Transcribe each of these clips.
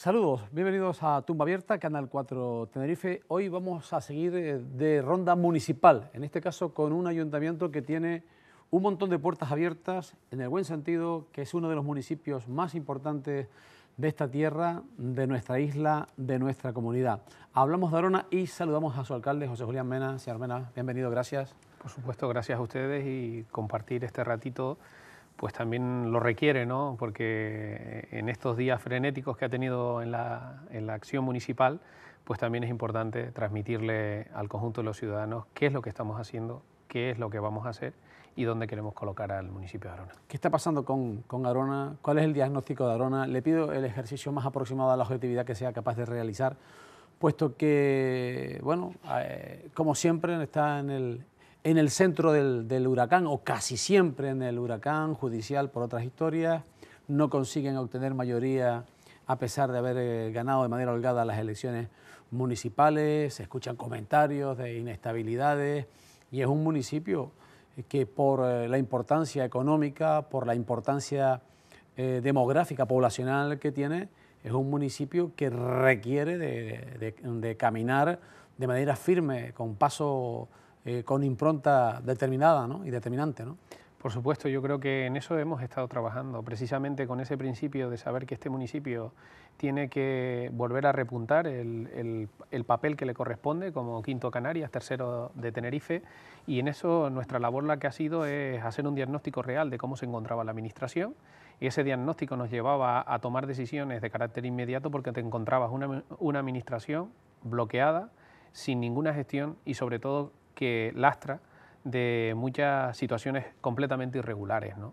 Saludos, bienvenidos a Tumba Abierta, Canal 4 Tenerife. Hoy vamos a seguir eh, de ronda municipal, en este caso con un ayuntamiento que tiene un montón de puertas abiertas, en el buen sentido, que es uno de los municipios más importantes de esta tierra, de nuestra isla, de nuestra comunidad. Hablamos de Arona y saludamos a su alcalde, José Julián Mena. Señor Mena, bienvenido, gracias. Por supuesto, gracias a ustedes y compartir este ratito pues también lo requiere, ¿no? porque eh, en estos días frenéticos que ha tenido en la, acción municipal, pues también es importante transmitirle al conjunto de los ciudadanos qué es lo que estamos haciendo, qué es lo que vamos a hacer y dónde queremos colocar al municipio de Arona. ¿Qué está pasando con, con, Arona? ¿Cuál es el diagnóstico de Arona? Le pido el ejercicio más aproximado a la objetividad que sea capaz de realizar, puesto que, bueno, eh, como siempre está en el, en el centro del, huracán o casi siempre en el huracán judicial por otras historias, no consiguen obtener mayoría a pesar de haber eh, ganado de manera holgada las elecciones municipales, se escuchan comentarios de inestabilidades y es un municipio que por eh, la importancia económica, por la importancia eh, demográfica, poblacional que tiene, es un municipio que requiere de, de caminar de manera firme, con paso eh, con impronta determinada y determinante. ¿no? Por supuesto, yo creo que en eso hemos estado trabajando, precisamente con ese principio de saber que este municipio tiene que volver a repuntar el, papel que le corresponde como quinto Canarias, tercero de Tenerife, y en eso nuestra labor la que ha sido es hacer un diagnóstico real de cómo se encontraba la administración, y ese diagnóstico nos llevaba a tomar decisiones de carácter inmediato porque te encontrabas una administración bloqueada, sin ninguna gestión y sobre todo que lastra de muchas situaciones completamente irregulares. ¿no?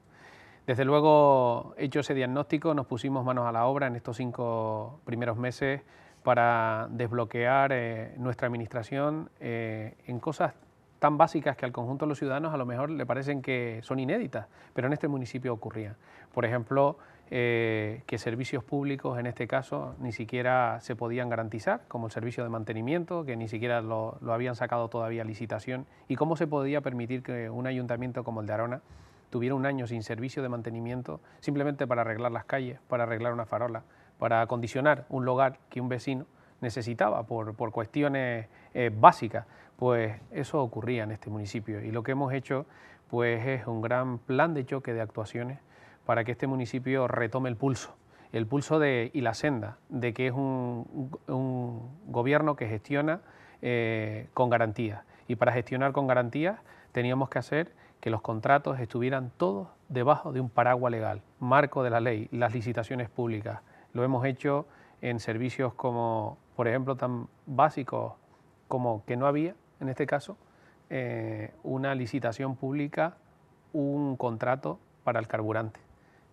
Desde luego, hecho ese diagnóstico, nos pusimos manos a la obra en estos cinco primeros meses para desbloquear eh, nuestra administración eh, en cosas tan básicas que al conjunto de los ciudadanos a lo mejor le parecen que son inéditas, pero en este municipio ocurría. Por ejemplo, eh, que servicios públicos en este caso ni siquiera se podían garantizar, como el servicio de mantenimiento, que ni siquiera lo, habían sacado todavía licitación, y cómo se podía permitir que un ayuntamiento como el de Arona tuviera un año sin servicio de mantenimiento simplemente para arreglar las calles, para arreglar una farola, para acondicionar un lugar que un vecino necesitaba por, cuestiones eh, básicas, pues eso ocurría en este municipio y lo que hemos hecho pues es un gran plan de choque de actuaciones para que este municipio retome el pulso, el pulso de, y la senda de que es un, gobierno que gestiona eh, con garantías. Y para gestionar con garantías teníamos que hacer que los contratos estuvieran todos debajo de un paraguas legal, marco de la ley, las licitaciones públicas. Lo hemos hecho en servicios como, por ejemplo, tan básicos como que no había, en este caso, eh, una licitación pública, un contrato para el carburante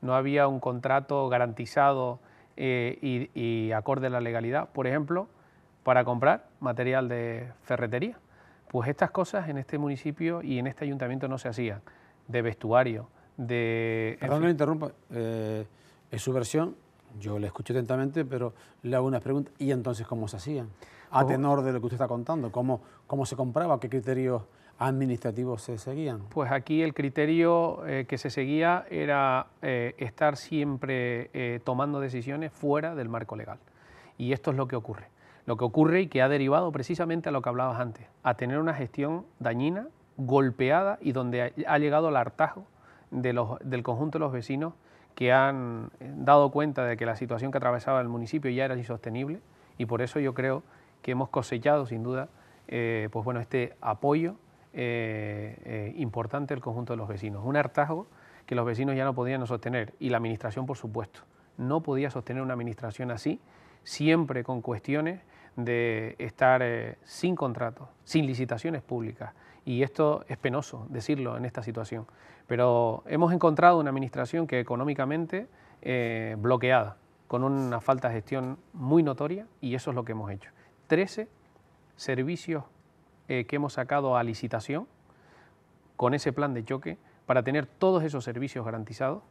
no había un contrato garantizado eh, y, acorde a la legalidad, por ejemplo, para comprar material de ferretería. Pues estas cosas en este municipio y en este ayuntamiento no se hacían, de vestuario, de... Perdón, no interrumpa, eh, es su versión, yo le escuché atentamente, pero le hago unas preguntas, ¿y entonces cómo se hacían? A pues tenor de lo que usted está contando, ¿cómo, cómo se compraba? ¿Qué criterios administrativos se seguían? Pues aquí el criterio eh, que se seguía era eh, estar siempre eh, tomando decisiones fuera del marco legal. Y esto es lo que ocurre. Lo que ocurre y que ha derivado precisamente a lo que hablabas antes, a tener una gestión dañina, golpeada y donde ha llegado el hartazgo del conjunto de los vecinos que han dado cuenta de que la situación que atravesaba el municipio ya era insostenible y por eso yo creo que hemos cosechado sin duda pues bueno, este apoyo eh, eh, importante el conjunto de los vecinos, un hartazgo que los vecinos ya no podían sostener y la administración, por supuesto, no podía sostener una administración así, siempre con cuestiones de estar eh, sin contratos, sin licitaciones públicas. Y esto es penoso decirlo en esta situación. Pero hemos encontrado una administración que económicamente bloqueada, con una falta de gestión muy notoria, y eso es lo que hemos hecho. 13 servicios eh, que hemos sacado a licitación con ese plan de choque para tener todos esos servicios garantizados,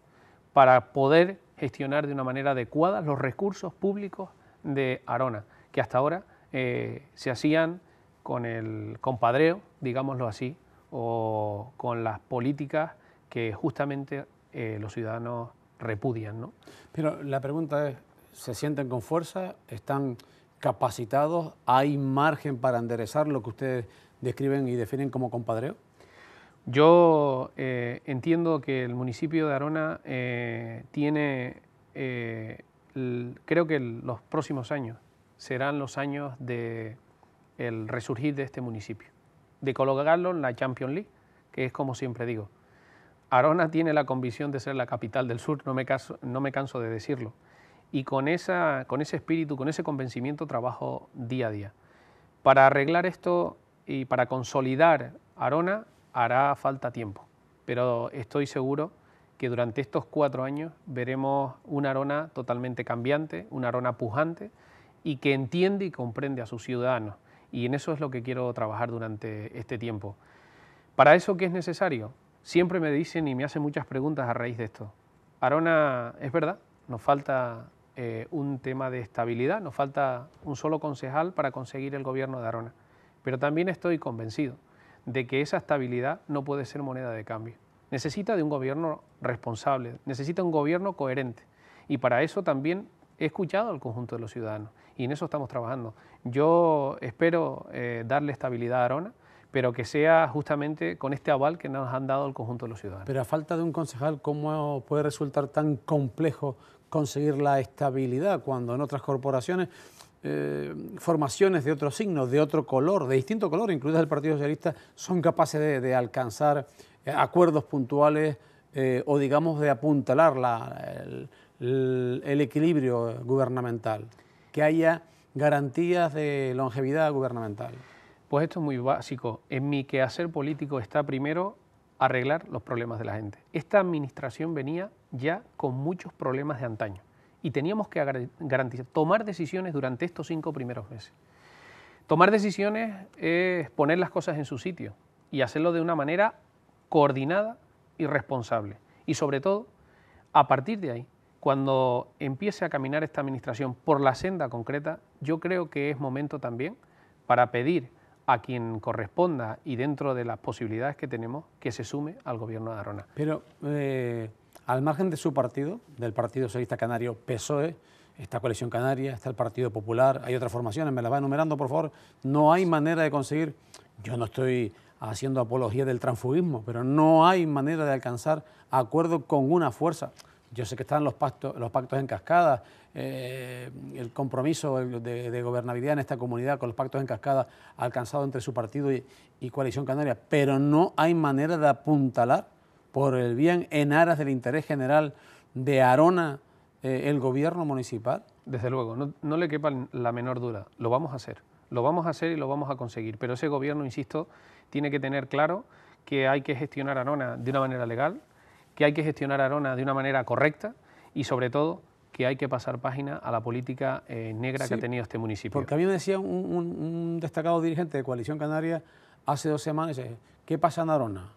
para poder gestionar de una manera adecuada los recursos públicos de Arona, que hasta ahora eh, se hacían con el compadreo, digámoslo así, o con las políticas que justamente eh, los ciudadanos repudian. Pero la pregunta es, ¿se sienten con fuerza? ¿Están capacitados? ¿Hay margen para enderezar lo que ustedes describen y definen como compadreo? Yo eh, entiendo que el municipio de Arona eh, tiene, eh, creo que los próximos años serán los años de el resurgir de este municipio, de colocarlo en la Champions League, que es como siempre digo. Arona tiene la convicción de ser la capital del sur, no me, no me canso de decirlo y con, esa, con ese espíritu, con ese convencimiento trabajo día a día. Para arreglar esto y para consolidar Arona hará falta tiempo, pero estoy seguro que durante estos cuatro años veremos una Arona totalmente cambiante, una Arona pujante y que entiende y comprende a sus ciudadanos. Y en eso es lo que quiero trabajar durante este tiempo. Para eso, ¿qué es necesario? Siempre me dicen y me hacen muchas preguntas a raíz de esto. Arona, es verdad, nos falta eh, un tema de estabilidad. Nos falta un solo concejal para conseguir el gobierno de Arona. Pero también estoy convencido de que esa estabilidad no puede ser moneda de cambio. Necesita de un gobierno responsable, necesita un gobierno coherente. Y para eso también he escuchado al conjunto de los ciudadanos y en eso estamos trabajando. Yo espero eh, darle estabilidad a Arona, pero que sea justamente con este aval que nos han dado el conjunto de los ciudadanos. Pero a falta de un concejal, ¿cómo puede resultar tan complejo conseguir la estabilidad, cuando en otras corporaciones eh, formaciones de otro signo, de otro color, de distinto color, incluidas el Partido Socialista, son capaces de, alcanzar eh, acuerdos puntuales eh, o, digamos, de apuntalar el, el equilibrio gubernamental, que haya garantías de longevidad gubernamental. Pues esto es muy básico. En mi quehacer político está primero arreglar los problemas de la gente. Esta administración venía ya con muchos problemas de antaño y teníamos que garantizar, tomar decisiones durante estos cinco primeros meses. Tomar decisiones es poner las cosas en su sitio y hacerlo de una manera coordinada y responsable. Y sobre todo, a partir de ahí, cuando empiece a caminar esta administración por la senda concreta, yo creo que es momento también para pedir a quien corresponda y dentro de las posibilidades que tenemos que se sume al gobierno de Arona. Pero eh, al margen de su partido, del Partido Socialista Canario PSOE, está Coalición Canaria, está el Partido Popular, hay otras formaciones, me las va enumerando, por favor. No hay manera de conseguir, yo no estoy haciendo apología del transfugismo, pero no hay manera de alcanzar acuerdo con una fuerza. Yo sé que están los, pactos, los pactos en cascada, eh, el compromiso de, gobernabilidad en esta comunidad con los pactos en cascada alcanzado entre su partido y Coalición Canaria, pero no hay manera de apuntalar por el bien en aras del interés general de Arona eh, el gobierno municipal? Desde luego, no, le quepa la menor duda, lo vamos a hacer, lo vamos a hacer y lo vamos a conseguir, pero ese gobierno, insisto, tiene que tener claro que hay que gestionar Arona de una manera legal, que hay que gestionar Arona de una manera correcta y sobre todo que hay que pasar página a la política eh, negra que ha tenido este municipio. Porque a mí me decía un, un destacado dirigente de Coalición Canaria hace dos semanas, ¿qué pasa en Arona?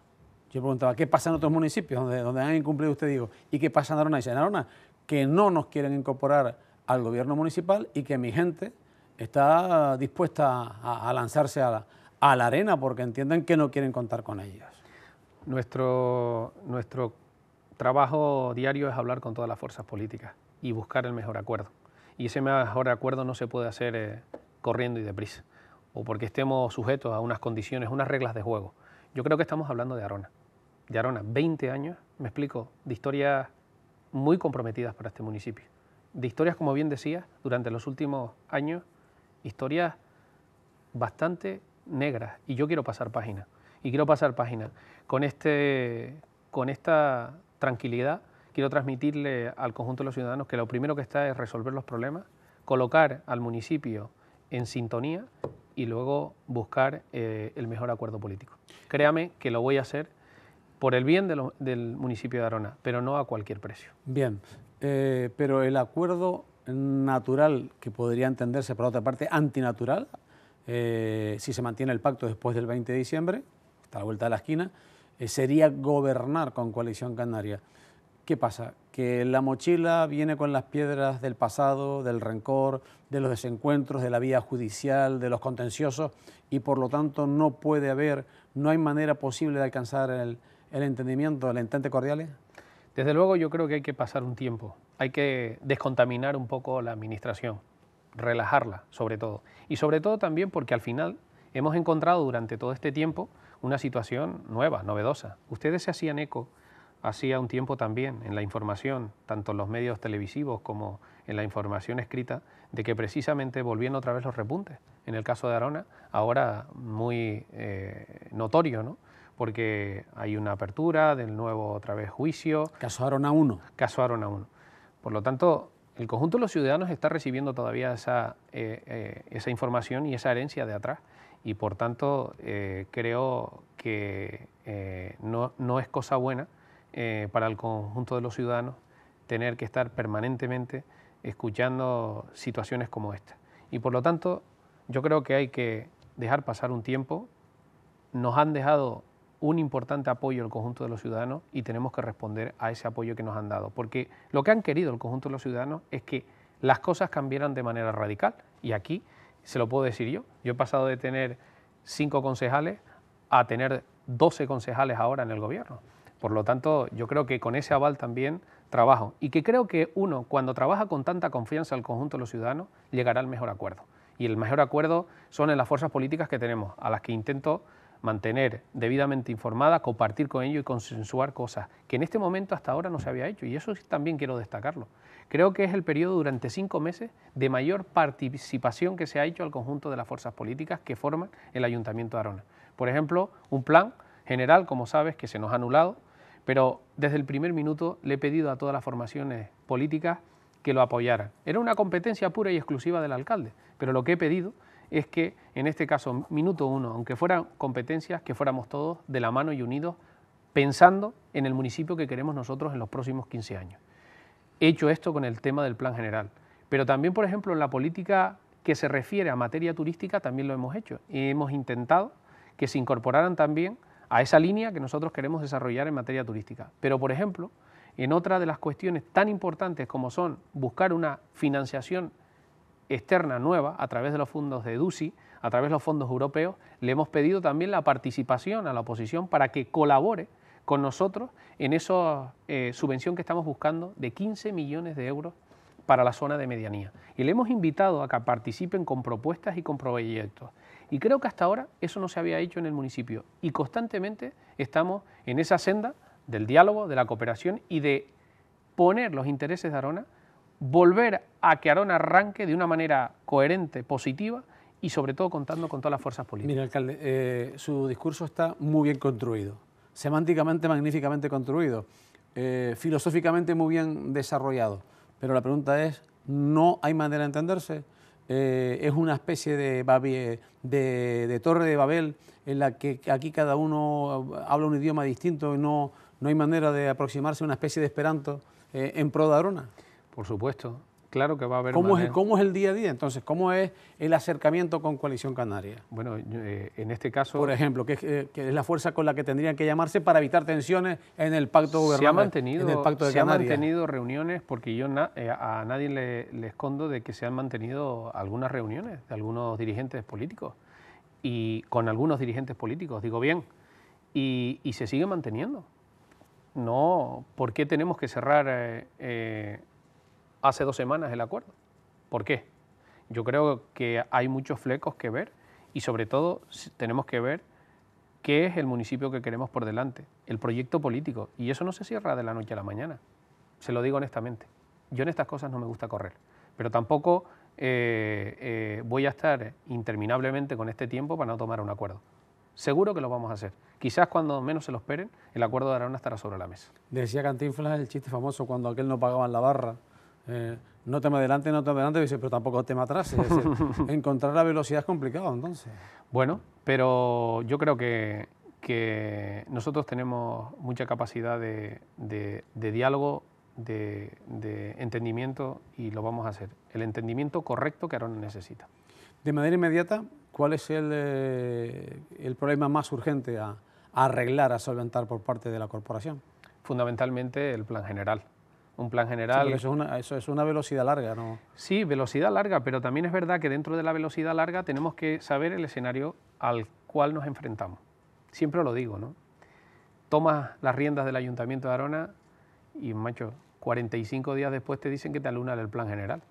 Yo preguntaba, ¿qué pasa en otros municipios donde, han incumplido? Usted digo, ¿y qué pasa en Arona? Y en Arona, que no nos quieren incorporar al gobierno municipal y que mi gente está dispuesta a, lanzarse a la, arena porque entienden que no quieren contar con ellos. Nuestro, nuestro trabajo diario es hablar con todas las fuerzas políticas y buscar el mejor acuerdo. Y ese mejor acuerdo no se puede hacer eh, corriendo y deprisa o porque estemos sujetos a unas condiciones, unas reglas de juego. Yo creo que estamos hablando de Arona. Arona 20 años, me explico, de historias muy comprometidas para este municipio. De historias, como bien decía, durante los últimos años, historias bastante negras. Y yo quiero pasar página. Y quiero pasar página. Con, este, con esta tranquilidad quiero transmitirle al conjunto de los ciudadanos que lo primero que está es resolver los problemas, colocar al municipio en sintonía y luego buscar eh, el mejor acuerdo político. Créame que lo voy a hacer por el bien del municipio de Arona, pero no a cualquier precio. Bien, eh, pero el acuerdo natural que podría entenderse por otra parte antinatural, eh, si se mantiene el pacto después del 20 de diciembre, está la vuelta de la esquina, eh, sería gobernar con coalición canaria. ¿Qué pasa? Que la mochila viene con las piedras del pasado, del rencor, de los desencuentros, de la vía judicial, de los contenciosos, y por lo tanto no puede haber, no hay manera posible de alcanzar el, el entendimiento, el entente cordiales? Desde luego yo creo que hay que pasar un tiempo, hay que descontaminar un poco la administración, relajarla sobre todo. Y sobre todo también porque al final hemos encontrado durante todo este tiempo una situación nueva, novedosa. Ustedes se hacían eco hacía un tiempo también en la información, tanto en los medios televisivos como en la información escrita, de que precisamente volvían otra vez los repuntes. En el caso de Arona, ahora muy eh, notorio, ¿no? porque hay una apertura del nuevo otra vez juicio. Casuaron a uno. Casuaron a uno. Por lo tanto, el conjunto de los ciudadanos está recibiendo todavía esa, eh, eh, esa información y esa herencia de atrás y por tanto eh, creo que no, no, es cosa buena para el conjunto de los ciudadanos tener que estar permanentemente escuchando situaciones como esta. Y por lo tanto yo creo que hay que dejar pasar un tiempo. Nos han dejado un importante apoyo al conjunto de los ciudadanos y tenemos que responder a ese apoyo que nos han dado, porque lo que han querido el conjunto de los ciudadanos es que las cosas cambiaran de manera radical y aquí se lo puedo decir yo. Yo he pasado de tener cinco concejales a tener 12 concejales ahora en el gobierno. Por lo tanto, yo creo que con ese aval también trabajo y que creo que uno, cuando trabaja con tanta confianza al conjunto de los ciudadanos, llegará al mejor acuerdo. Y el mejor acuerdo son en las fuerzas políticas que tenemos, a las que intento mantener debidamente informada, compartir con ellos y consensuar cosas que en este momento hasta ahora no se había hecho. Y eso también quiero destacarlo. Creo que es el periodo durante cinco meses de mayor participación que se ha hecho al conjunto de las fuerzas políticas que forman el Ayuntamiento de Arona. Por ejemplo, un plan general, como sabes, que se nos ha anulado, pero desde el primer minuto le he pedido a todas las formaciones políticas que lo apoyaran. Era una competencia pura y exclusiva del alcalde, pero lo que he pedido es que en este caso, minuto uno, aunque fueran competencias, que fuéramos todos de la mano y unidos, pensando en el municipio que queremos nosotros en los próximos 15 años. He hecho esto con el tema del plan general, pero también, por ejemplo, en la política que se refiere a materia turística, también lo hemos hecho. hemos intentado que se incorporaran también a esa línea que nosotros queremos desarrollar en materia turística. Pero, por ejemplo, en otra de las cuestiones tan importantes como son buscar una financiación externa nueva a través de los fondos de Dusi, a través de los fondos europeos, le hemos pedido también la participación a la oposición para que colabore con nosotros en esa eh, subvención que estamos buscando de 15 millones de euros para la zona de medianía. Y le hemos invitado a que participen con propuestas y con proyectos. Y creo que hasta ahora eso no se había hecho en el municipio. Y constantemente estamos en esa senda del diálogo, de la cooperación y de poner los intereses de Arona volver a que Arona arranque de una manera coherente, positiva y sobre todo contando con todas las fuerzas políticas. Mire, alcalde, eh, su discurso está muy bien construido, semánticamente magníficamente construido, eh, filosóficamente muy bien desarrollado, pero la pregunta es, ¿no hay manera de entenderse? Eh, es una especie de, de, torre de Babel en la que aquí cada uno habla un idioma distinto y no, no hay manera de aproximarse a una especie de esperanto en pro de Arona. Por supuesto, claro que va a haber. ¿Cómo, es, el día a día entonces? ¿Cómo es el acercamiento con Coalición Canaria? Bueno, eh, en este caso. Por ejemplo, que, eh, es la fuerza con la que tendrían que llamarse para evitar tensiones en el pacto gubernamental. Se, ha mantenido, el pacto de se han mantenido reuniones, porque yo eh, a nadie le, escondo de que se han mantenido algunas reuniones de algunos dirigentes políticos y con algunos dirigentes políticos, digo bien, y, y se sigue manteniendo. No, ¿por qué tenemos que cerrar? hace dos semanas el acuerdo. ¿Por qué? Yo creo que hay muchos flecos que ver y sobre todo tenemos que ver qué es el municipio que queremos por delante, el proyecto político. Y eso no se cierra de la noche a la mañana, se lo digo honestamente. Yo en estas cosas no me gusta correr, pero tampoco eh, eh, voy a estar interminablemente con este tiempo para no tomar un acuerdo. Seguro que lo vamos a hacer. Quizás cuando menos se lo esperen, el acuerdo de una estará sobre la mesa. Decía Cantinflas el chiste famoso cuando aquel no pagaba en la barra eh, no tema adelante, no tema adelante, pero tampoco tema atrás. encontrar la velocidad es complicado entonces. Bueno, pero yo creo que, que nosotros tenemos mucha capacidad de, de, diálogo, de, entendimiento y lo vamos a hacer. El entendimiento correcto que Aaron necesita. De manera inmediata, ¿cuál es el, eh, problema más urgente a arreglar, a solventar por parte de la corporación? Fundamentalmente el plan general un plan general. eso, es una, eso, es una, velocidad larga, ¿no? Sí, velocidad larga, pero también es verdad que dentro de la velocidad larga tenemos que saber el escenario al cual nos enfrentamos. Siempre lo digo, ¿no? Tomas las riendas del Ayuntamiento de Arona y, macho, 45 días después te dicen que te aluna del plan general.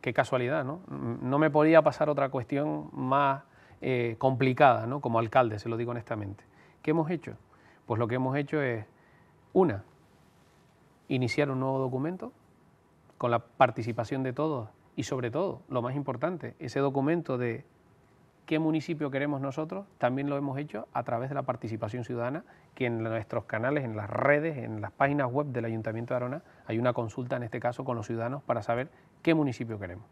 Qué casualidad, ¿no? Mm, no me podía pasar otra cuestión más eh, complicada, ¿no? Como alcalde, se lo digo honestamente. ¿Qué hemos hecho? Pues lo que hemos hecho es, una, iniciar un nuevo documento con la participación de todos y sobre todo, lo más importante, ese documento de qué municipio queremos nosotros, también lo hemos hecho a través de la participación ciudadana, que en nuestros canales, en las redes, en las páginas web del Ayuntamiento de Arona, hay una consulta en este caso con los ciudadanos para saber qué municipio queremos.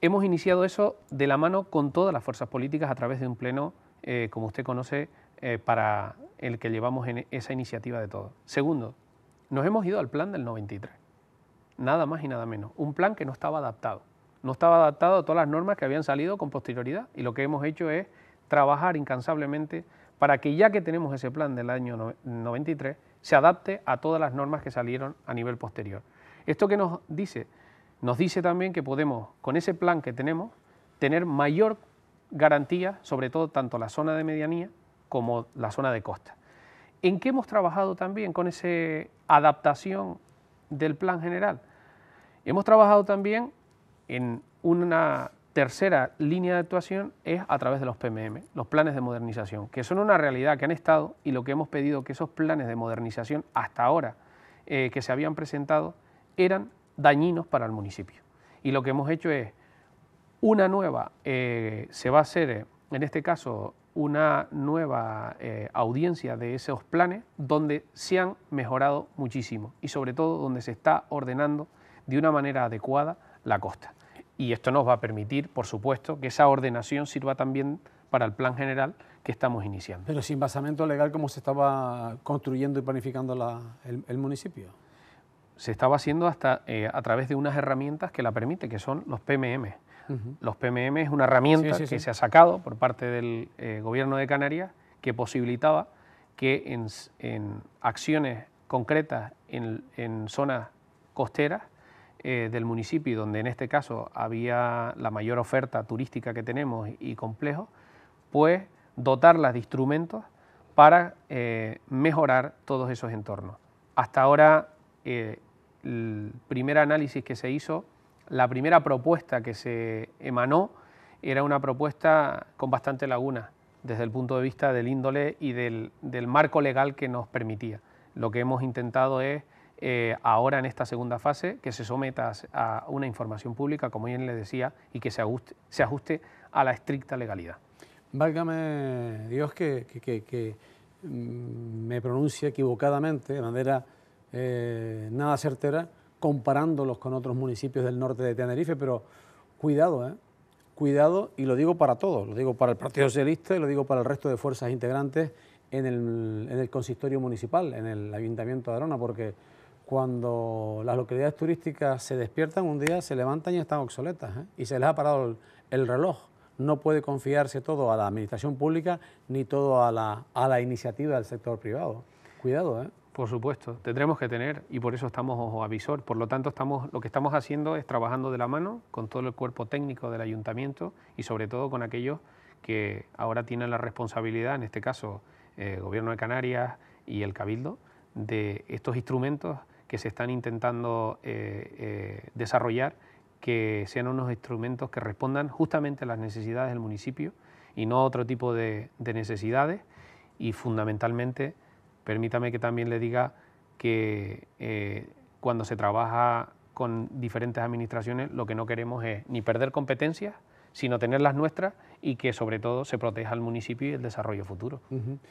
Hemos iniciado eso de la mano con todas las fuerzas políticas a través de un pleno, eh, como usted conoce, eh, para el que llevamos esa iniciativa de todo. Segundo, nos hemos ido al plan del 93, nada más y nada menos, un plan que no estaba adaptado, no estaba adaptado a todas las normas que habían salido con posterioridad y lo que hemos hecho es trabajar incansablemente para que ya que tenemos ese plan del año 93, se adapte a todas las normas que salieron a nivel posterior. ¿Esto que nos dice? Nos dice también que podemos, con ese plan que tenemos, tener mayor garantía, sobre todo tanto la zona de medianía como la zona de costa. ¿En qué hemos trabajado también con esa adaptación del plan general? Hemos trabajado también en una tercera línea de actuación es a través de los PMM, los planes de modernización, que son una realidad que han estado y lo que hemos pedido que esos planes de modernización hasta ahora eh, que se habían presentado eran dañinos para el municipio. Y lo que hemos hecho es una nueva, eh, se va a hacer eh, en este caso una nueva eh, audiencia de esos planes donde se han mejorado muchísimo y sobre todo donde se está ordenando de una manera adecuada la costa. Y esto nos va a permitir, por supuesto, que esa ordenación sirva también para el plan general que estamos iniciando. Pero sin basamento legal, ¿cómo se estaba construyendo y planificando el, municipio? Se estaba haciendo hasta eh, a través de unas herramientas que la permite, que son los PMM. Los PMM es una herramienta que se ha sacado por parte del eh, gobierno de Canarias que posibilitaba que en, acciones concretas en, zonas costeras eh, del municipio, donde en este caso había la mayor oferta turística que tenemos y complejo, pues dotarlas de instrumentos para eh, mejorar todos esos entornos. Hasta ahora, el primer análisis que se hizo la primera propuesta que se emanó era una propuesta con bastante laguna desde el punto de vista del índole y del, marco legal que nos permitía. Lo que hemos intentado es, eh, ahora en esta segunda fase, que se someta a una información pública, como bien le decía, y que se ajuste, a la estricta legalidad. Válgame Dios que, mm, me pronuncie equivocadamente, de manera eh, nada certera, comparándolos con otros municipios del norte de Tenerife, pero cuidado, ¿eh? Cuidado, y lo digo para todos, lo digo para el Partido Socialista y lo digo para el resto de fuerzas integrantes en el, consistorio municipal, en el Ayuntamiento de Arona, porque cuando las localidades turísticas se despiertan un día, se levantan y están obsoletas, ¿eh? y se les ha parado el, reloj no puede confiarse todo a la administración pública ni todo a la, a la iniciativa del sector privado. Cuidado, ¿eh? Por supuesto, tendremos que tener y por eso estamos ojo a visor. Por lo tanto, estamos, lo que estamos haciendo es trabajando de la mano con todo el cuerpo técnico del ayuntamiento y sobre todo con aquellos que ahora tienen la responsabilidad, en este caso el eh, Gobierno de Canarias y el Cabildo, de estos instrumentos que se están intentando eh, eh, desarrollar, que sean unos instrumentos que respondan justamente a las necesidades del municipio y no a otro tipo de, de necesidades y fundamentalmente Permítame que también le diga que eh, cuando se trabaja con diferentes administraciones, lo que no queremos es ni perder competencias, sino tener las nuestras y que sobre todo se proteja al municipio y el desarrollo futuro,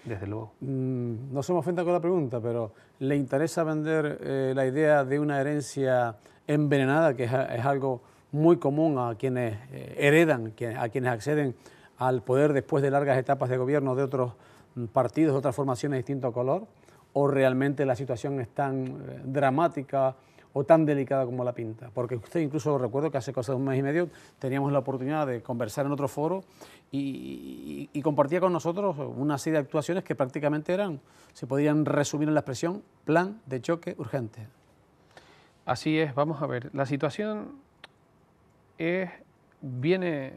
desde luego. Mm, no somos me con la pregunta, pero ¿le interesa vender eh, la idea de una herencia envenenada, que es, algo muy común a quienes eh, heredan, a quienes acceden al poder después de largas etapas de gobierno de otros partidos de otras formaciones de distinto color, o realmente la situación es tan eh, dramática o tan delicada como la pinta. Porque usted incluso recuerdo que hace cosa de un mes y medio teníamos la oportunidad de conversar en otro foro y, compartía con nosotros una serie de actuaciones que prácticamente eran, se podrían resumir en la expresión, plan de choque urgente. Así es, vamos a ver, la situación viene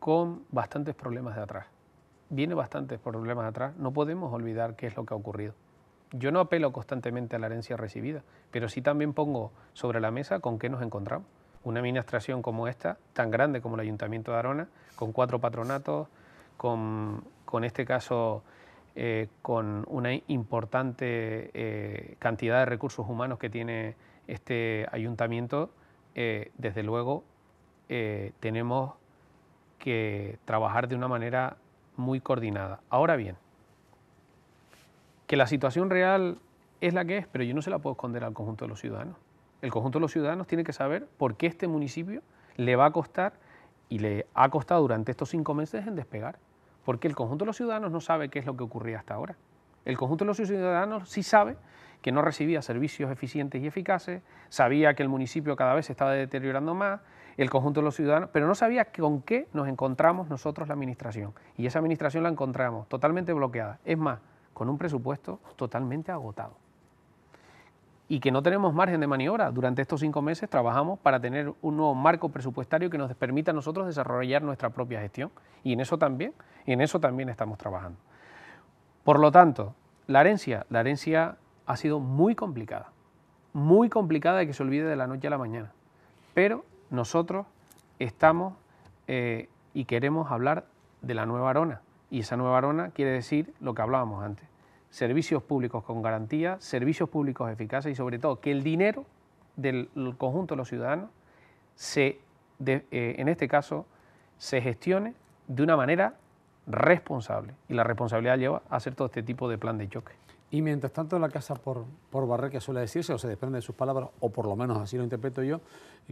con bastantes problemas de atrás viene bastantes problemas atrás, no podemos olvidar qué es lo que ha ocurrido. Yo no apelo constantemente a la herencia recibida, pero sí también pongo sobre la mesa con qué nos encontramos. Una administración como esta, tan grande como el Ayuntamiento de Arona, con cuatro patronatos, con, con este caso eh, con una importante eh, cantidad de recursos humanos que tiene este ayuntamiento, eh, desde luego tenemos que trabajar de una manera muy coordinada. Ahora bien, que la situación real es la que es, pero yo no se la puedo esconder al conjunto de los ciudadanos. El conjunto de los ciudadanos tiene que saber por qué este municipio le va a costar y le ha costado durante estos cinco meses en despegar. Porque el conjunto de los ciudadanos no sabe qué es lo que ocurría hasta ahora. El conjunto de los ciudadanos sí sabe que no recibía servicios eficientes y eficaces, sabía que el municipio cada vez estaba deteriorando más, el conjunto de los ciudadanos, pero no sabía con qué nos encontramos nosotros la administración. Y esa administración la encontramos totalmente bloqueada. Es más, con un presupuesto totalmente agotado. Y que no tenemos margen de maniobra. Durante estos cinco meses trabajamos para tener un nuevo marco presupuestario que nos permita a nosotros desarrollar nuestra propia gestión. Y en eso también, en eso también estamos trabajando. Por lo tanto, la herencia, la herencia ha sido muy complicada. Muy complicada de que se olvide de la noche a la mañana. Pero nosotros estamos eh, y queremos hablar de la nueva Arona. Y esa nueva Arona quiere decir lo que hablábamos antes. Servicios públicos con garantía, servicios públicos eficaces y sobre todo que el dinero del conjunto de los ciudadanos se, eh, en este caso, se gestione de una manera responsable. Y la responsabilidad lleva a hacer todo este tipo de plan de choque. Y mientras tanto la casa por, por que suele decirse, o se desprende de sus palabras, o por lo menos así lo interpreto yo,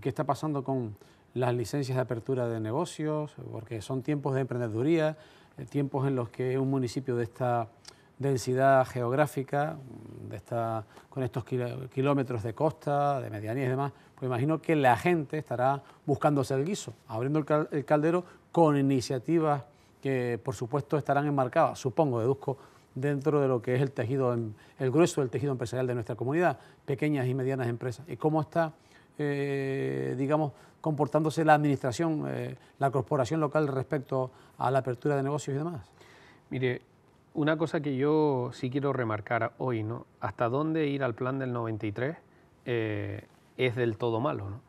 ¿qué está pasando con las licencias de apertura de negocios? Porque son tiempos de emprendeduría, eh, tiempos en los que un municipio de esta densidad geográfica, de esta, con estos kilómetros de costa, de medianías y demás, pues imagino que la gente estará buscándose el guiso, abriendo el caldero con iniciativas que por supuesto estarán enmarcadas, supongo, deduzco, dentro de lo que es el tejido, el grueso del tejido empresarial de nuestra comunidad, pequeñas y medianas empresas. ¿Y cómo está, eh, digamos, comportándose la administración, eh, la corporación local respecto a la apertura de negocios y demás? Mire, una cosa que yo sí quiero remarcar hoy, ¿no? Hasta dónde ir al plan del 93 eh, es del todo malo, ¿no?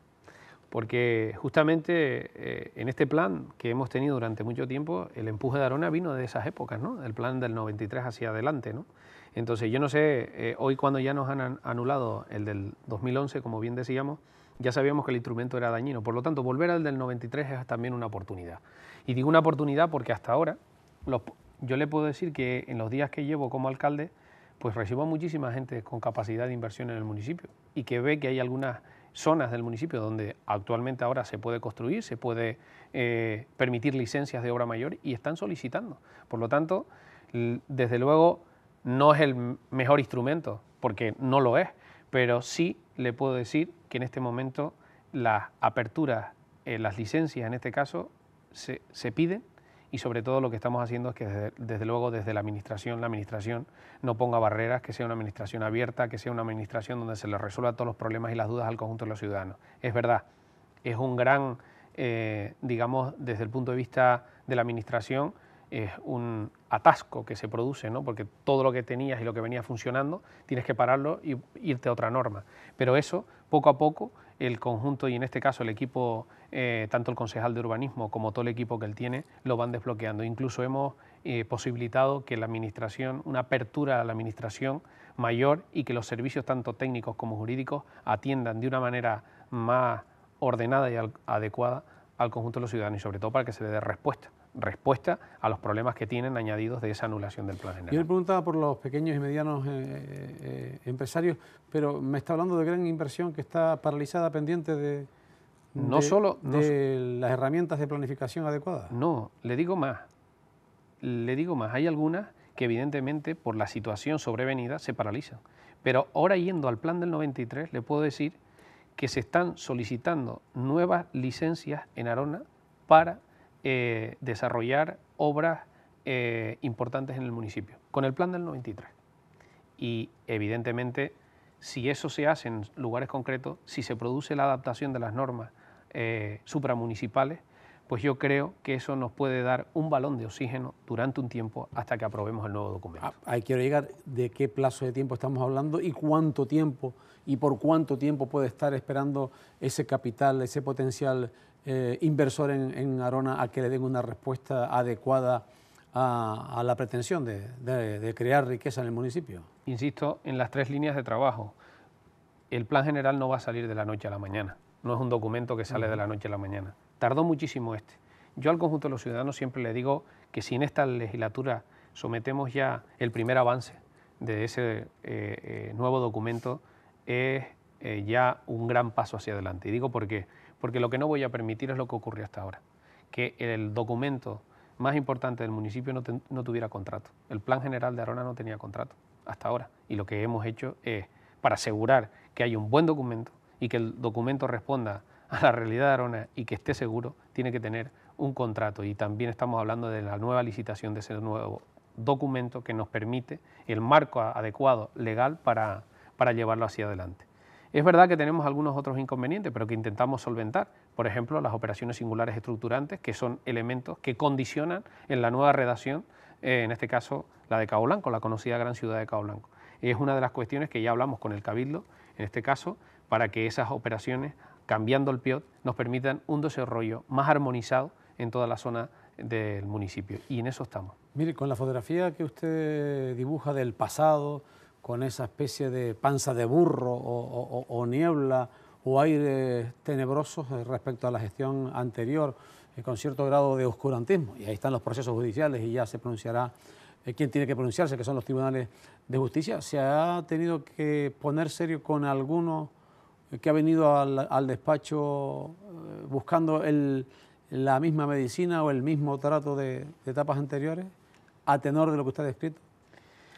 porque justamente eh, en este plan que hemos tenido durante mucho tiempo, el empuje de Arona vino de esas épocas, ¿no? El plan del 93 hacia adelante, ¿no? Entonces, yo no sé, eh, hoy cuando ya nos han anulado el del 2011, como bien decíamos, ya sabíamos que el instrumento era dañino. Por lo tanto, volver al del 93 es también una oportunidad. Y digo una oportunidad porque hasta ahora, yo le puedo decir que en los días que llevo como alcalde, pues recibo a muchísima gente con capacidad de inversión en el municipio y que ve que hay algunas zonas del municipio donde actualmente ahora se puede construir, se puede eh, permitir licencias de obra mayor y están solicitando. Por lo tanto, desde luego no es el mejor instrumento, porque no lo es, pero sí le puedo decir que en este momento las aperturas, eh, las licencias en este caso, se, se piden y sobre todo lo que estamos haciendo es que desde, luego desde la administración, la administración no ponga barreras, que sea una administración abierta, que sea una administración donde se le resuelva todos los problemas y las dudas al conjunto de los ciudadanos. Es verdad, es un gran, eh, digamos, desde el punto de vista de la administración, es un atasco que se produce, ¿no? porque todo lo que tenías y lo que venía funcionando, tienes que pararlo y irte a otra norma. Pero eso, poco a poco, el conjunto y en este caso el equipo, eh, tanto el concejal de urbanismo como todo el equipo que él tiene, lo van desbloqueando. Incluso hemos eh, posibilitado que la administración, una apertura a la administración mayor y que los servicios tanto técnicos como jurídicos atiendan de una manera más ordenada y adecuada al conjunto de los ciudadanos y sobre todo para que se le dé respuesta respuesta a los problemas que tienen añadidos de esa anulación del plan general. Yo le preguntaba por los pequeños y medianos eh, eh, eh, empresarios, pero me está hablando de gran inversión que está paralizada, pendiente de, no solo las herramientas de planificación adecuadas. No, le digo más. Le digo más, hay algunas que evidentemente por la situación sobrevenida se paralizan. Pero ahora yendo al plan del 93, le puedo decir que se están solicitando nuevas licencias en Arona para eh, desarrollar obras eh, importantes en el municipio, con el plan del 93. Y evidentemente, si eso se hace en lugares concretos, si se produce la adaptación de las normas eh, supramunicipales, pues yo creo que eso nos puede dar un balón de oxígeno durante un tiempo hasta que aprobemos el nuevo documento. Ah, ahí quiero llegar de qué plazo de tiempo estamos hablando y cuánto tiempo y por cuánto tiempo puede estar esperando ese capital, ese potencial eh, inversor en, Arona a que le den una respuesta adecuada a, la pretensión de, crear riqueza en el municipio? Insisto, en las tres líneas de trabajo. El plan general no va a salir de la noche a la mañana, no es un documento que sale de la noche a la mañana. Tardó muchísimo este. Yo al conjunto de los ciudadanos siempre le digo que si en esta legislatura sometemos ya el primer avance de ese eh, eh, nuevo documento, es ya un gran paso hacia adelante. Y digo porque porque lo que no voy a permitir es lo que ocurrió hasta ahora, que el documento más importante del municipio no, tuviera contrato. El plan general de Arona no tenía contrato hasta ahora y lo que hemos hecho es, para asegurar que hay un buen documento y que el documento responda a la realidad de Arona y que esté seguro, tiene que tener un contrato y también estamos hablando de la nueva licitación de ese nuevo documento que nos permite el marco adecuado legal para llevarlo hacia adelante. Es verdad que tenemos algunos otros inconvenientes, pero que intentamos solventar. Por ejemplo, las operaciones singulares estructurantes, que son elementos que condicionan en la nueva redacción, eh, en este caso la de Cabo Blanco, la conocida gran ciudad de Cabo Blanco. Es una de las cuestiones que ya hablamos con el Cabildo, en este caso, para que esas operaciones, cambiando el PIOT, nos permitan un desarrollo más armonizado en toda la zona del municipio. Y en eso estamos. Mire, con la fotografía que usted dibuja del pasado, con esa especie de panza de burro o, niebla o aire tenebrosos eh, respecto a la gestión anterior, eh, con cierto grado de oscurantismo. Y ahí están los procesos judiciales y ya se pronunciará eh, quién tiene que pronunciarse, que son los tribunales de justicia. Se ha tenido que poner serio con alguno que ha venido al, despacho buscando la misma medicina o el mismo trato de, etapas anteriores, a tenor de lo que usted ha descrito.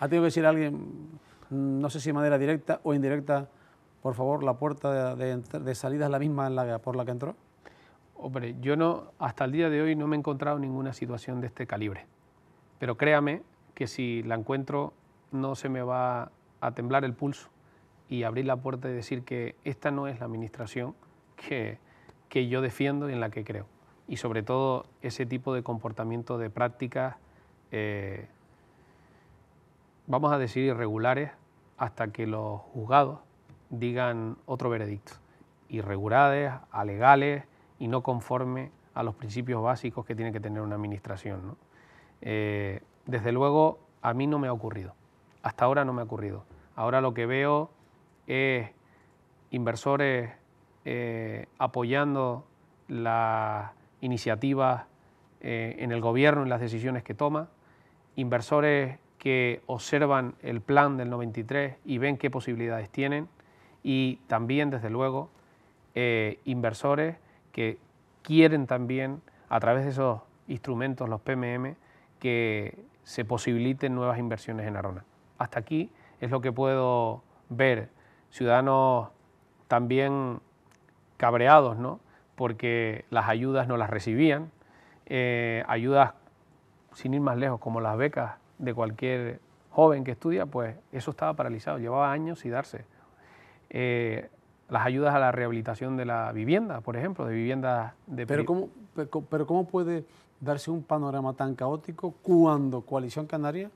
¿Ha tenido que decir a alguien, Mm, no sé si de manera directa o indirecta, por favor, la puerta de, salida es la misma por la que entró? Hombre, yo no, hasta el día de hoy no me he encontrado ninguna situación de este calibre. Pero créame que si la encuentro no se me va a temblar el pulso y abrir la puerta y decir que esta no es la administración que, yo defiendo y en la que creo. Y sobre todo ese tipo de comportamiento de prácticas, eh, vamos a decir irregulares, hasta que los juzgados digan otro veredicto, irregulares, alegales y no conforme a los principios básicos que tiene que tener una administración. Eh, desde luego, a mí no me ha ocurrido, hasta ahora no me ha ocurrido. Ahora lo que veo es inversores eh, apoyando las iniciativas eh, en el gobierno, en las decisiones que toma, inversores que observan el plan del 93 y ven qué posibilidades tienen y también, desde luego, eh, inversores que quieren también, a través de esos instrumentos, los PMM, que se posibiliten nuevas inversiones en Arona. Hasta aquí es lo que puedo ver. Ciudadanos también cabreados, ¿no? Porque las ayudas no las recibían, eh, ayudas sin ir más lejos, como las becas de cualquier joven que estudia, pues eso estaba paralizado, llevaba años sin darse. Eh, las ayudas a la rehabilitación de la vivienda, por ejemplo, de viviendas de... Pero ¿cómo, pero ¿cómo puede darse un panorama tan caótico cuando Coalición Canaria,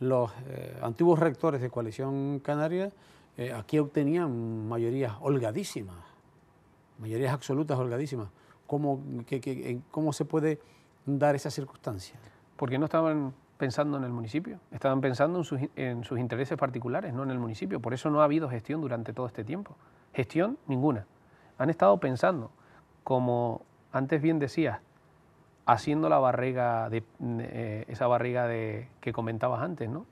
los eh, antiguos rectores de Coalición Canaria, eh, aquí obtenían mayorías holgadísimas, mayorías absolutas holgadísimas? ¿Cómo, ¿Cómo se puede dar esa circunstancia? Porque no estaban pensando en el municipio, estaban pensando en sus, intereses particulares, no en el municipio. Por eso no ha habido gestión durante todo este tiempo. Gestión ninguna. Han estado pensando, como antes bien decías, haciendo la barriga de, eh, esa barriga de, que comentabas antes, ¿no?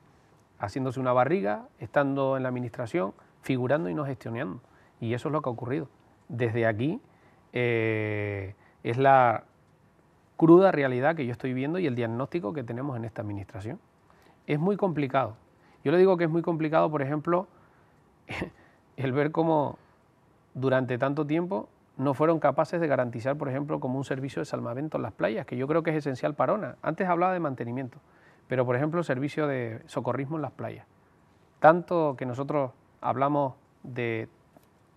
Haciéndose una barriga, estando en la administración, figurando y no gestionando. Y eso es lo que ha ocurrido. Desde aquí eh, es la cruda realidad que yo estoy viendo y el diagnóstico que tenemos en esta administración. Es muy complicado. Yo le digo que es muy complicado, por ejemplo, el ver cómo durante tanto tiempo no fueron capaces de garantizar, por ejemplo, como un servicio de salvamento en las playas, que yo creo que es esencial para ONA. Antes hablaba de mantenimiento, pero por ejemplo, servicio de socorrismo en las playas. Tanto que nosotros hablamos de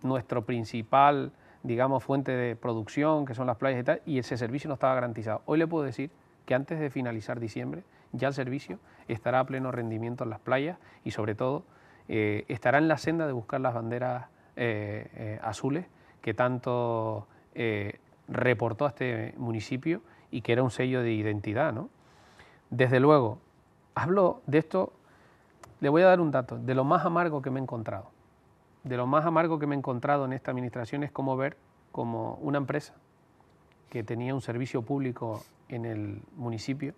nuestro principal digamos, fuente de producción, que son las playas y tal, y ese servicio no estaba garantizado. Hoy le puedo decir que antes de finalizar diciembre ya el servicio estará a pleno rendimiento en las playas y sobre todo eh, estará en la senda de buscar las banderas eh, eh, azules que tanto reportó a este municipio y que era un sello de identidad. Desde luego, hablo de esto, le voy a dar un dato, de lo más amargo que me he encontrado de lo más amargo que me he encontrado en esta administración es cómo ver como una empresa que tenía un servicio público en el municipio,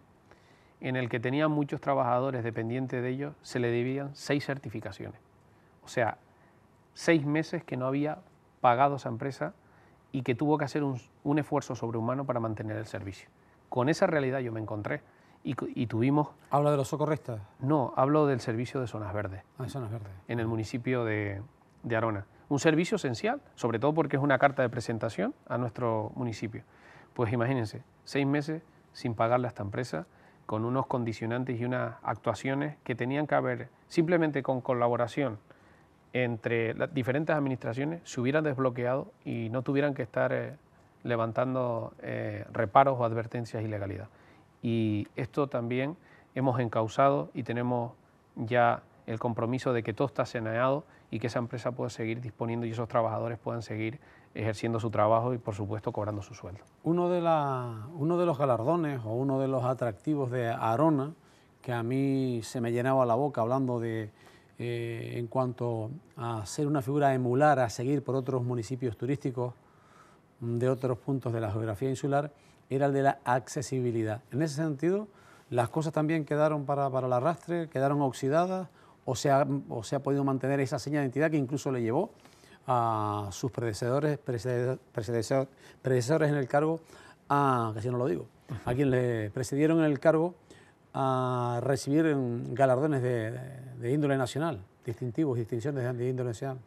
en el que tenía muchos trabajadores dependientes de ellos, se le debían seis certificaciones. O sea, seis meses que no había pagado esa empresa y que tuvo que hacer un, esfuerzo sobrehumano para mantener el servicio. Con esa realidad yo me encontré y, tuvimos... ¿Habla de los socorristas? No, hablo del servicio de zonas verdes. Ah, zonas verdes. En el municipio de, de Arona. Un servicio esencial, sobre todo porque es una carta de presentación a nuestro municipio. Pues imagínense, seis meses sin pagarle a esta empresa, con unos condicionantes y unas actuaciones que tenían que haber, simplemente con colaboración entre las diferentes administraciones, se hubieran desbloqueado y no tuvieran que estar eh, levantando eh, reparos o advertencias de ilegalidad. Y esto también hemos encausado y tenemos ya el compromiso de que todo está saneado y que esa empresa pueda seguir disponiendo y esos trabajadores puedan seguir ejerciendo su trabajo y por supuesto cobrando su sueldo. Uno de, los galardones o uno de los atractivos de Arona, que a mí se me llenaba la boca hablando de, eh, en cuanto a ser una figura emular, a seguir por otros municipios turísticos mm, de otros puntos de la geografía insular, era el de la accesibilidad. En ese sentido, las cosas también quedaron para el arrastre, quedaron oxidadas o se ha, o ha podido mantener esa señal de identidad que incluso le llevó a sus predecesores, predecesores, predecesores en el cargo, a, que si no lo digo, a quien le precedieron en el cargo a recibir galardones de, índole nacional, distintivos, distinciones de índole nacional.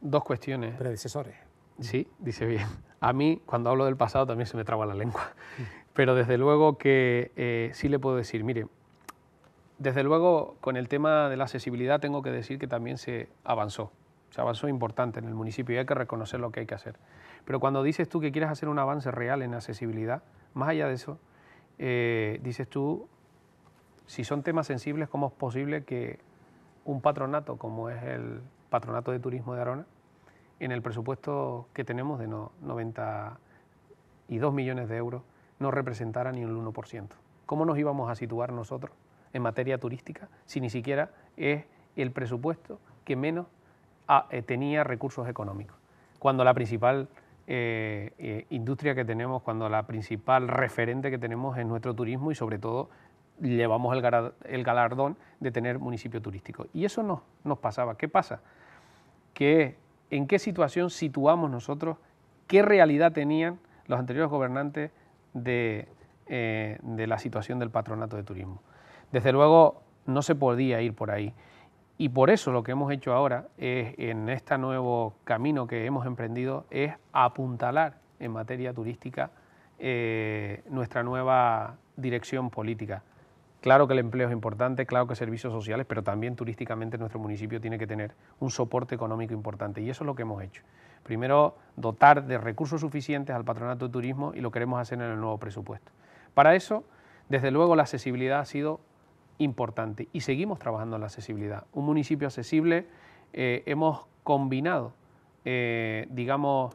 Dos cuestiones. Predecesores. Sí, dice bien. A mí, cuando hablo del pasado, también se me traba la lengua. Pero desde luego que eh, sí le puedo decir, mire, desde luego, con el tema de la accesibilidad tengo que decir que también se avanzó, se avanzó importante en el municipio y hay que reconocer lo que hay que hacer. Pero cuando dices tú que quieres hacer un avance real en accesibilidad, más allá de eso, eh, dices tú, si son temas sensibles, ¿cómo es posible que un patronato como es el Patronato de Turismo de Arona, en el presupuesto que tenemos de 92 millones de euros, no representara ni un 1%? ¿Cómo nos íbamos a situar nosotros en materia turística, si ni siquiera es el presupuesto que menos ah, eh, tenía recursos económicos. Cuando la principal eh, eh, industria que tenemos, cuando la principal referente que tenemos es nuestro turismo y sobre todo llevamos el, galardón de tener municipio turístico. Y eso no, nos pasaba. ¿Qué pasa? Que en qué situación situamos nosotros, qué realidad tenían los anteriores gobernantes de la situación del patronato de turismo. Desde luego no se podía ir por ahí. Y por eso lo que hemos hecho ahora es, en este nuevo camino que hemos emprendido es apuntalar en materia turística eh, nuestra nueva dirección política. Claro que el empleo es importante, claro que servicios sociales, pero también turísticamente nuestro municipio tiene que tener un soporte económico importante y eso es lo que hemos hecho. Primero, dotar de recursos suficientes al patronato de turismo y lo queremos hacer en el nuevo presupuesto. Para eso, desde luego, la accesibilidad ha sido importante y seguimos trabajando en la accesibilidad. Un municipio accesible eh, hemos combinado, eh, digamos,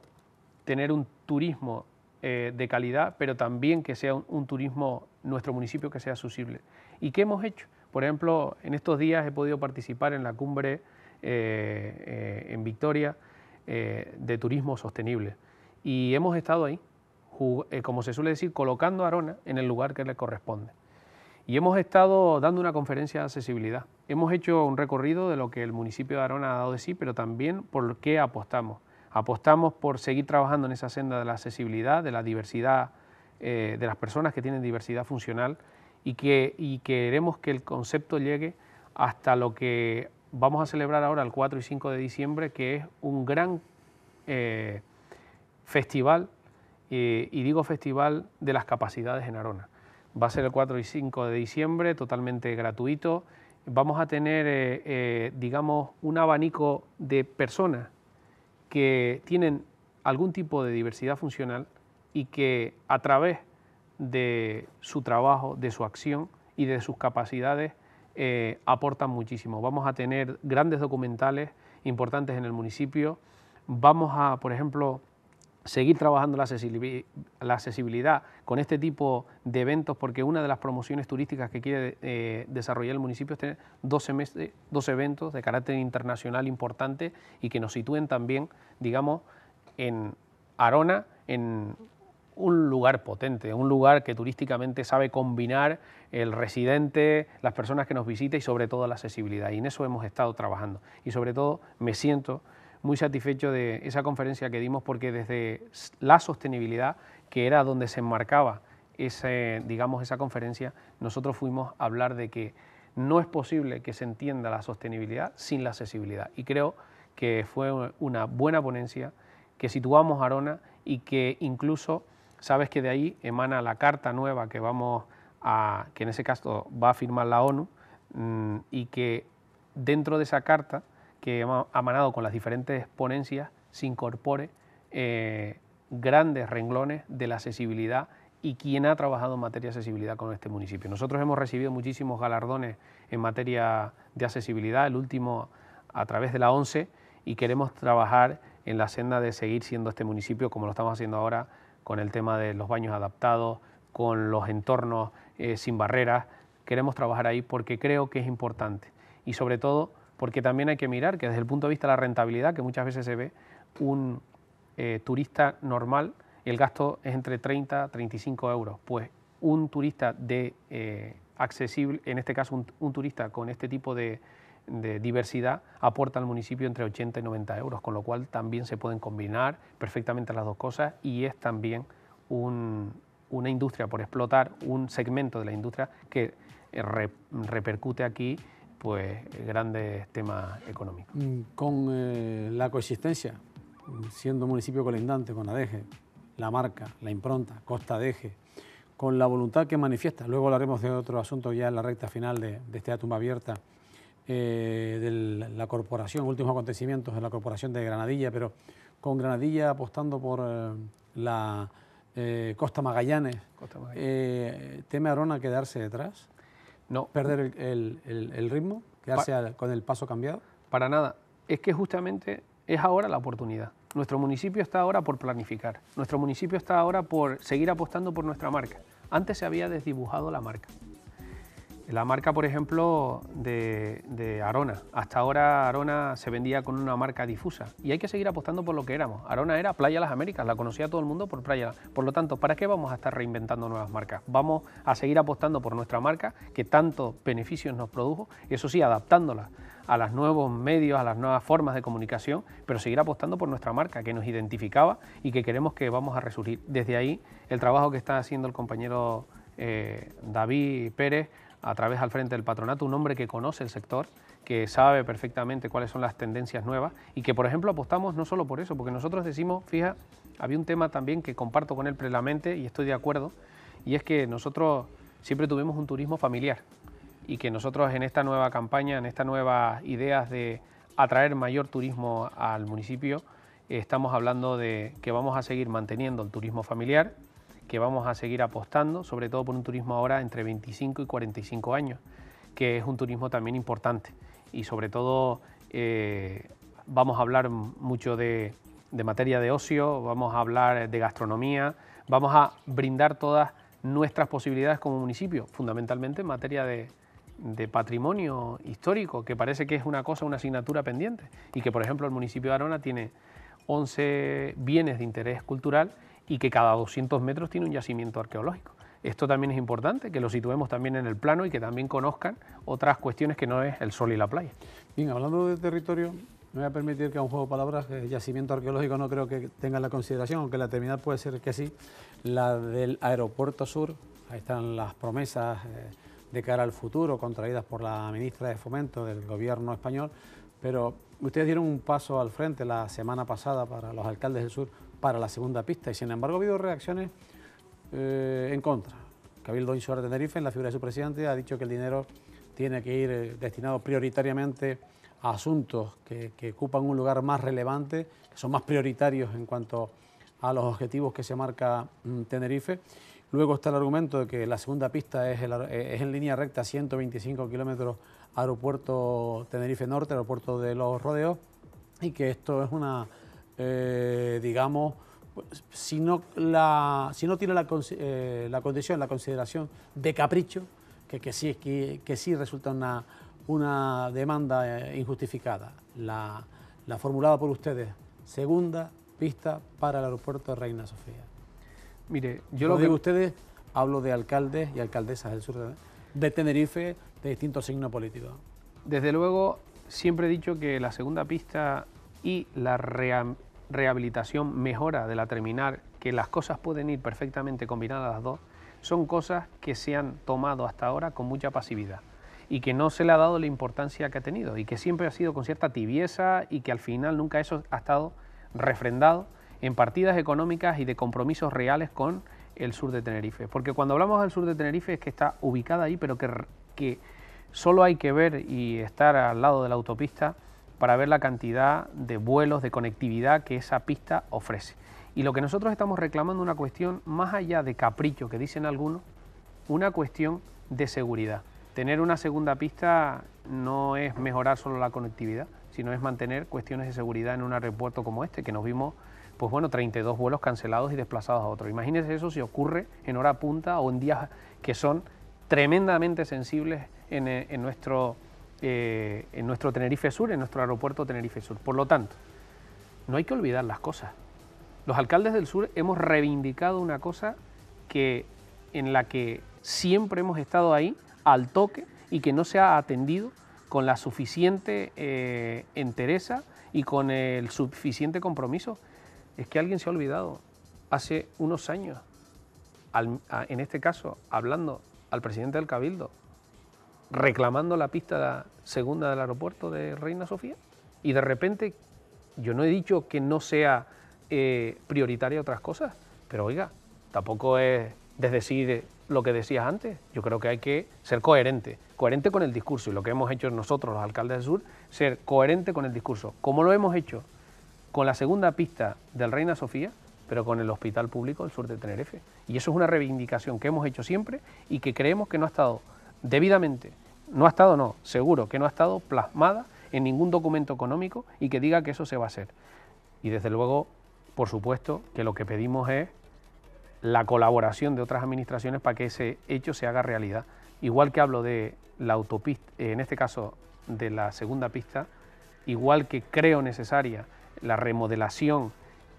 tener un turismo eh, de calidad, pero también que sea un, turismo, nuestro municipio que sea accesible. ¿Y qué hemos hecho? Por ejemplo, en estos días he podido participar en la cumbre en Victoria de turismo sostenible y hemos estado ahí, como se suele decir, colocando a Arona en el lugar que le corresponde. Y hemos estado dando una conferencia de accesibilidad. Hemos hecho un recorrido de lo que el municipio de Arona ha dado de sí, pero también por qué apostamos. Apostamos por seguir trabajando en esa senda de la accesibilidad, de la diversidad, eh, de las personas que tienen diversidad funcional y que queremos que el concepto llegue hasta lo que vamos a celebrar ahora el 4 y 5 de diciembre, que es un gran eh, festival, eh, y digo festival de las capacidades en Arona va a ser el 4 y 5 de diciembre, totalmente gratuito. Vamos a tener, eh, eh, digamos, un abanico de personas que tienen algún tipo de diversidad funcional y que a través de su trabajo, de su acción y de sus capacidades eh, aportan muchísimo. Vamos a tener grandes documentales importantes en el municipio. Vamos a, por ejemplo, seguir trabajando la accesibilidad con este tipo de eventos, porque una de las promociones turísticas que quiere eh, desarrollar el municipio es tener 12, eh, eventos de carácter internacional importante y que nos sitúen también, digamos, en Arona, en un lugar potente, un lugar que turísticamente sabe combinar el residente, las personas que nos visitan y sobre todo la accesibilidad. Y en eso hemos estado trabajando. Y sobre todo me siento muy satisfecho de esa conferencia que dimos porque desde la sostenibilidad, que era donde se enmarcaba ese, digamos, esa conferencia, nosotros fuimos a hablar de que no es posible que se entienda la sostenibilidad sin la accesibilidad. Y creo que fue una buena ponencia, que situamos a Arona y que incluso sabes que de ahí emana la carta nueva que vamos a, que en ese caso va a firmar la ONU, mm, y que dentro de esa carta que ha manado con las diferentes ponencias se incorpore eh, grandes renglones de la accesibilidad y quien ha trabajado en materia de accesibilidad con este municipio. Nosotros hemos recibido muchísimos galardones en materia de accesibilidad, el último a través de la ONCE, y queremos trabajar en la senda de seguir siendo este municipio como lo estamos haciendo ahora con el tema de los baños adaptados, con los entornos eh, sin barreras. Queremos trabajar ahí porque creo que es importante y sobre todo porque también hay que mirar que desde el punto de vista de la rentabilidad, que muchas veces se ve, un eh, turista normal, el gasto es entre 30 y 35 euros, pues un turista de eh, accesible, en este caso un, turista con este tipo de, diversidad, aporta al municipio entre 80 y 90 euros, con lo cual también se pueden combinar perfectamente las dos cosas y es también una industria por explotar, un segmento de la industria que eh, repercute aquí pues grandes temas económicos. Mm, con eh, la coexistencia, siendo municipio colindante con ADEGE, la marca, la impronta, Costa Deje, con la voluntad que manifiesta, luego hablaremos de otro asunto ya en la recta final de, este esta abierta, eh, de la corporación, últimos acontecimientos de la corporación de Granadilla, pero con Granadilla apostando por eh, la Costa Magallanes. Costa Magallanes. ¿Teme Arona quedarse detrás? No. ¿Perder el, ritmo? ¿Quedarse hace con el paso cambiado? Para nada. Es que justamente es ahora la oportunidad. Nuestro municipio está ahora por planificar. Nuestro municipio está ahora por seguir apostando por nuestra marca. Antes se había desdibujado la marca. La marca, por ejemplo, de, Arona. Hasta ahora Arona se vendía con una marca difusa y hay que seguir apostando por lo que éramos. Arona era Playa Las Américas, la conocía todo el mundo por Playa. Por lo tanto, ¿para qué vamos a estar reinventando nuevas marcas? Vamos a seguir apostando por nuestra marca que tantos beneficios nos produjo, eso sí, adaptándola a los nuevos medios, a las nuevas formas de comunicación, pero seguir apostando por nuestra marca que nos identificaba y que queremos que vamos a resurgir. Desde ahí, el trabajo que está haciendo el compañero eh, David Pérez a través al frente del patronato, un hombre que conoce el sector, que sabe perfectamente cuáles son las tendencias nuevas y que, por ejemplo, apostamos no solo por eso, porque nosotros decimos, fija, había un tema también que comparto con él plenamente y estoy de acuerdo, y es que nosotros siempre tuvimos un turismo familiar y que nosotros en esta nueva campaña, en estas nuevas ideas de atraer mayor turismo al municipio, estamos hablando de que vamos a seguir manteniendo el turismo familiar, que vamos a seguir apostando, sobre todo por un turismo ahora entre 25 y 45 años, que es un turismo también importante. Y sobre todo eh, vamos a hablar mucho de, materia de ocio, vamos a hablar de gastronomía, vamos a brindar todas nuestras posibilidades como municipio, fundamentalmente en materia de, de patrimonio histórico, que parece que es una cosa, una asignatura pendiente, y que por ejemplo el municipio de Arona tiene 11 bienes de interés cultural y que cada 200 metros tiene un yacimiento arqueológico. Esto también es importante, que lo situemos también en el plano y que también conozcan otras cuestiones que no es el sol y la playa. Bien, hablando de territorio, me voy a permitir que a un juego de palabras, eh, yacimiento arqueológico no creo que tengan la consideración, aunque la terminal puede ser que sí, la del aeropuerto sur, ahí están las promesas eh, de cara al futuro contraídas por la ministra de Fomento del gobierno español, pero ustedes dieron un paso al frente la semana pasada para los alcaldes del sur para la segunda pista y sin embargo ha habido reacciones eh, en contra. Cabildo Insular de Tenerife, en la figura de su presidente, ha dicho que el dinero tiene que ir eh, destinado prioritariamente a asuntos que, ocupan un lugar más relevante, que son más prioritarios en cuanto a los objetivos que se marca mm, Tenerife. Luego está el argumento de que la segunda pista es, eh, es en línea recta, 125 kilómetros, aeropuerto Tenerife Norte, aeropuerto de los Rodeos, y que esto es una eh, digamos, si no, la, si no tiene la, eh, la, condición, la consideración de capricho, que, sí, que, que, sí resulta una, una demanda eh, injustificada. La, formulada por ustedes, segunda pista para el aeropuerto de Reina Sofía. Mire, yo lo, digo ustedes, hablo de alcaldes y alcaldesas del sur de Tenerife, de distintos signos políticos. Desde luego, siempre he dicho que la segunda pista y la rehabilitación, mejora de la terminal, que las cosas pueden ir perfectamente combinadas las dos, son cosas que se han tomado hasta ahora con mucha pasividad y que no se le ha dado la importancia que ha tenido y que siempre ha sido con cierta tibieza y que al final nunca eso ha estado refrendado en partidas económicas y de compromisos reales con el sur de Tenerife. Porque cuando hablamos del sur de Tenerife es que está ubicada ahí, pero que, que solo hay que ver y estar al lado de la autopista para ver la cantidad de vuelos, de conectividad que esa pista ofrece. Y lo que nosotros estamos reclamando una cuestión más allá de capricho que dicen algunos, una cuestión de seguridad. Tener una segunda pista no es mejorar solo la conectividad, sino es mantener cuestiones de seguridad en un aeropuerto como este, que nos vimos, pues bueno, 32 vuelos cancelados y desplazados a otro. Imagínense eso si ocurre en hora punta o en días que son tremendamente sensibles en, eh, en nuestro eh, en nuestro Tenerife Sur, en nuestro aeropuerto Tenerife Sur. Por lo tanto, no hay que olvidar las cosas. Los alcaldes del sur hemos reivindicado una cosa que, en la que siempre hemos estado ahí, al toque, y que no se ha atendido con la suficiente eh, entereza y con el suficiente compromiso. Es que alguien se ha olvidado hace unos años, en este caso, hablando al presidente del Cabildo, reclamando la pista segunda del aeropuerto de Reina Sofía y de repente yo no he dicho que no sea eh, prioritaria otras cosas, pero oiga, tampoco es desdecir lo que decías antes. Yo creo que hay que ser coherente, coherente con el discurso y lo que hemos hecho nosotros los alcaldes del sur, ser coherente con el discurso, como lo hemos hecho con la segunda pista del Reina Sofía, pero con el hospital público del sur de Tenerife. Y eso es una reivindicación que hemos hecho siempre y que creemos que no ha estado debidamente, no ha estado, no, seguro que no ha estado plasmada en ningún documento económico y que diga que eso se va a hacer. Y desde luego, por supuesto, que lo que pedimos es la colaboración de otras administraciones para que ese hecho se haga realidad. Igual que hablo de la autopista, eh, en este caso de la segunda pista, igual que creo necesaria la remodelación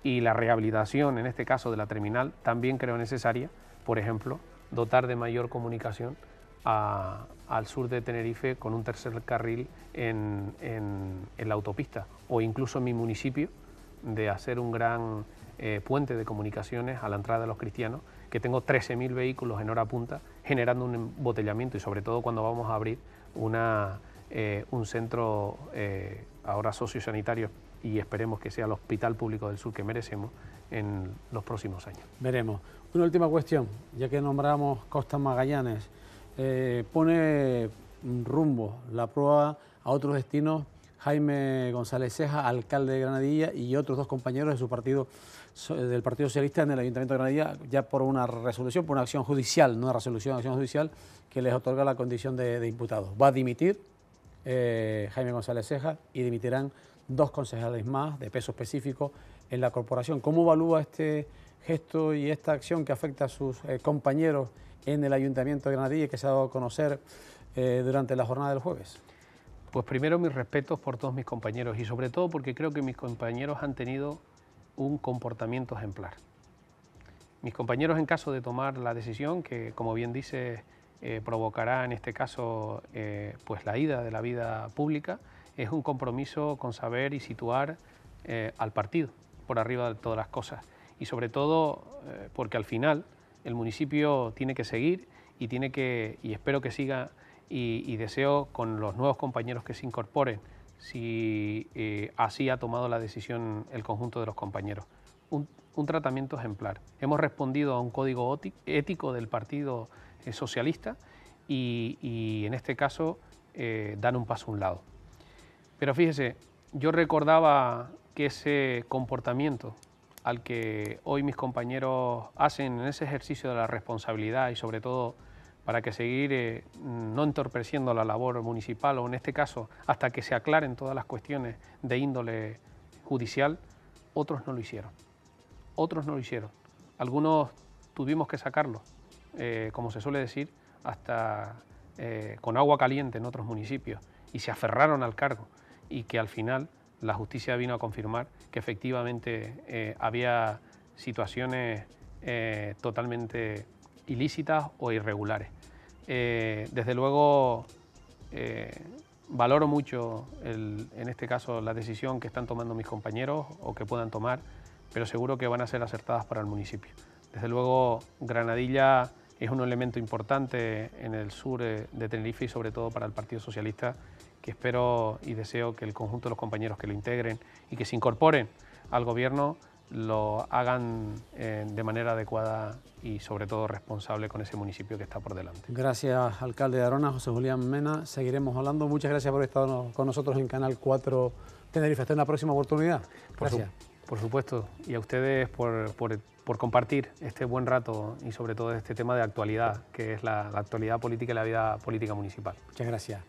y la rehabilitación, en este caso de la terminal, también creo necesaria, por ejemplo, dotar de mayor comunicación al sur de Tenerife con un tercer carril en, la autopista o incluso en mi municipio de hacer un gran eh, puente de comunicaciones a la entrada de los cristianos, que tengo 13.000 vehículos en hora punta generando un embotellamiento y sobre todo cuando vamos a abrir una, eh, un centro eh, ahora sociosanitario y esperemos que sea el hospital público del sur que merecemos en los próximos años. Veremos. Una última cuestión, ya que nombramos Costa Magallanes, eh, pone rumbo la prueba a otros destinos Jaime González Ceja, alcalde de Granadilla, y otros dos compañeros de su partido, del Partido Socialista en el Ayuntamiento de Granadilla, ya por una resolución, por una acción judicial, no una resolución, acción judicial, que les otorga la condición de, imputados. Va a dimitir eh, Jaime González Ceja y dimitirán dos concejales más de peso específico en la corporación. ¿Cómo evalúa este gesto y esta acción que afecta a sus eh, compañeros? en el Ayuntamiento de Granadilla que se ha dado a conocer eh, durante la jornada del jueves? Pues primero mis respetos por todos mis compañeros y sobre todo porque creo que mis compañeros han tenido un comportamiento ejemplar. Mis compañeros en caso de tomar la decisión, que como bien dice, eh, provocará en este caso eh, pues la ida de la vida pública, es un compromiso con saber y situar al partido por arriba de todas las cosas. Y sobre todo porque al final el municipio tiene que seguir y tiene que, y espero que siga y, deseo con los nuevos compañeros que se incorporen, si eh, así ha tomado la decisión el conjunto de los compañeros. Un, tratamiento ejemplar. Hemos respondido a un código ético del Partido eh, Socialista y, en este caso eh, dan un paso a un lado. Pero fíjese, yo recordaba que ese comportamiento al que hoy mis compañeros hacen en ese ejercicio de la responsabilidad y sobre todo para que seguir eh, no entorpeciendo la labor municipal o en este caso hasta que se aclaren todas las cuestiones de índole judicial, otros no lo hicieron. Otros no lo hicieron. Algunos tuvimos que sacarlo, eh, como se suele decir, hasta eh, con agua caliente en otros municipios y se aferraron al cargo y que al final la justicia vino a confirmar que efectivamente eh, había situaciones eh, totalmente ilícitas o irregulares. Eh, desde luego, valoro mucho, en este caso, la decisión que están tomando mis compañeros o que puedan tomar, pero seguro que van a ser acertadas para el municipio. Desde luego, Granadilla es un elemento importante en el sur eh, de Tenerife y sobre todo para el Partido Socialista, que espero y deseo que el conjunto de los compañeros que lo integren y que se incorporen al gobierno lo hagan eh, de manera adecuada y sobre todo responsable con ese municipio que está por delante. Gracias, alcalde de Arona, José Julián Mena. Seguiremos hablando. Muchas gracias por estar con nosotros en Canal 4 Tenerife. Hasta una próxima oportunidad. Gracias. Por, por supuesto. Y a ustedes por, por por compartir este buen rato y sobre todo este tema de actualidad, que es la, actualidad política y la vida política municipal. Muchas gracias.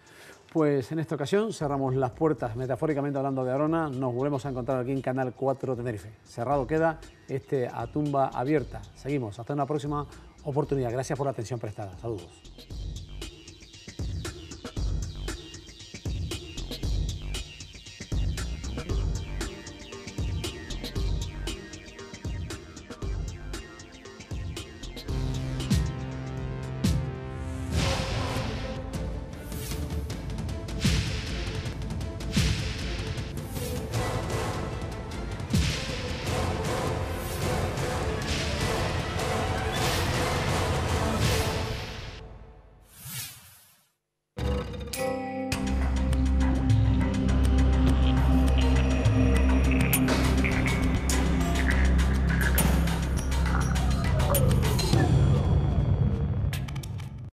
Pues en esta ocasión cerramos las puertas, metafóricamente hablando de Arona, nos volvemos a encontrar aquí en Canal 4 Tenerife. Cerrado queda este a tumba abierta. Seguimos, hasta una próxima oportunidad. Gracias por la atención prestada. Saludos.